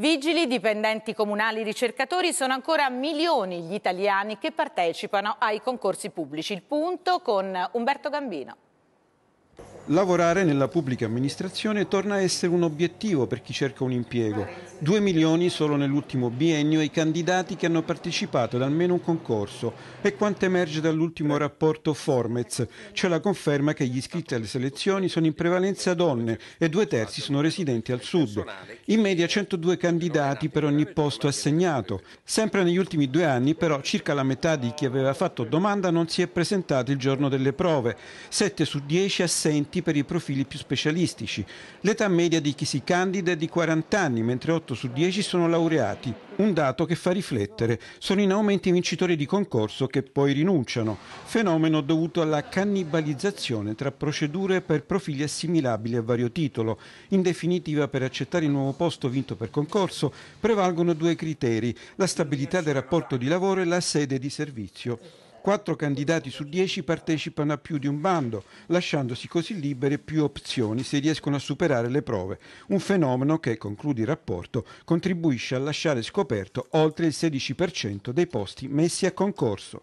Vigili, dipendenti comunali, ricercatori, sono ancora milioni gli italiani che partecipano ai concorsi pubblici. Il punto con Umberto Gambino. Lavorare nella pubblica amministrazione torna a essere un obiettivo per chi cerca un impiego. Due milioni solo nell'ultimo biennio i candidati che hanno partecipato ad almeno un concorso e quanto emerge dall'ultimo rapporto Formez. C'è la conferma che gli iscritti alle selezioni sono in prevalenza donne e due terzi sono residenti al sud. In media 102 candidati per ogni posto assegnato. Sempre negli ultimi due anni però circa la metà di chi aveva fatto domanda non si è presentato il giorno delle prove. Sette su dieci assenti addetti per i profili più specialistici. L'età media di chi si candida è di 40 anni, mentre 8 su 10 sono laureati. Un dato che fa riflettere. Sono in aumento i vincitori di concorso che poi rinunciano. Fenomeno dovuto alla cannibalizzazione tra procedure per profili assimilabili a vario titolo. In definitiva, per accettare il nuovo posto vinto per concorso, prevalgono due criteri, la stabilità del rapporto di lavoro e la sede di servizio. Quattro candidati su dieci partecipano a più di un bando, lasciandosi così libere più opzioni se riescono a superare le prove, un fenomeno che, conclude il rapporto, contribuisce a lasciare scoperto oltre il 16% dei posti messi a concorso.